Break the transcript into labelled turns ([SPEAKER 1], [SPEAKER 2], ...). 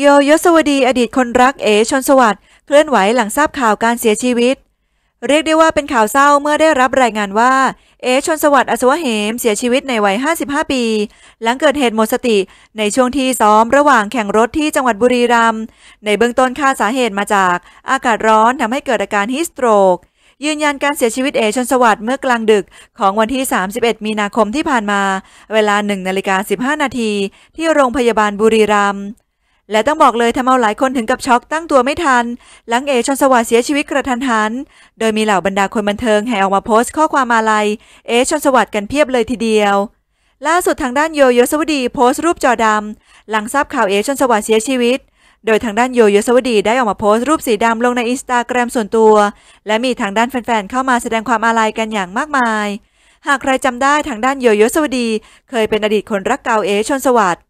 [SPEAKER 1] โยยศวดีอดีตคนรักเอชนสวัสด์เคลื่อนไหวหลังทราบข่าวการเสียชีวิต เรียกได้ว่าเป็นข่าวเศร้าเมื่อได้รับรายงานว่า เอชนสวัสด์อสวเหมเสียชีวิตในวัย55 ปี หลังเกิดเหตุหมดสติในช่วงที่ซ้อมระหว่างแข่งรถที่จังหวัดบุรีรัมย์ในเบื้องต้นคาดสาเหตุมาจาก อากาศร้อนทำให้เกิดอาการฮิสโตรกยืนยันการเสียชีวิตเอชนสวัสด์เมื่อกลางดึกของวันที่ 31 มีนาคมที่ผ่านมา เวลา1นาฬิกา15นาทีที่โรงพยาบาลบุรีรัมย์และต้องบอกเลยทำเอาหลายคนถึงกับช็อกตั้งตัวไม่ทัน หลังเอชอนสวัสดิ์เสียชีวิตกระทันหัน โดยมีเหล่าบรรดาคนบันเทิงแห่ออกมาโพสต์ข้อความอาลัยเอชอนสวัสดิ์กันเพียบเลยทีเดียว ล่าสุดทางด้านโยโยสวดีโพสต์รูปจอดำหลังทราบข่าวเอชอนสวัสดิ์เสียชีวิต โดยทางด้านโยโยสวดีได้ออกมาโพสต์รูปสีดำลงในอินสตาแกรมส่วนตัว และมีทางด้านแฟนๆเข้ามาแสดงความอาลัยกันอย่างมากมาย หากใครจำได้ทางด้านโยโยสวดี เคยเป็นอดีตคนรักเก่าเอชอนสวัสดิ์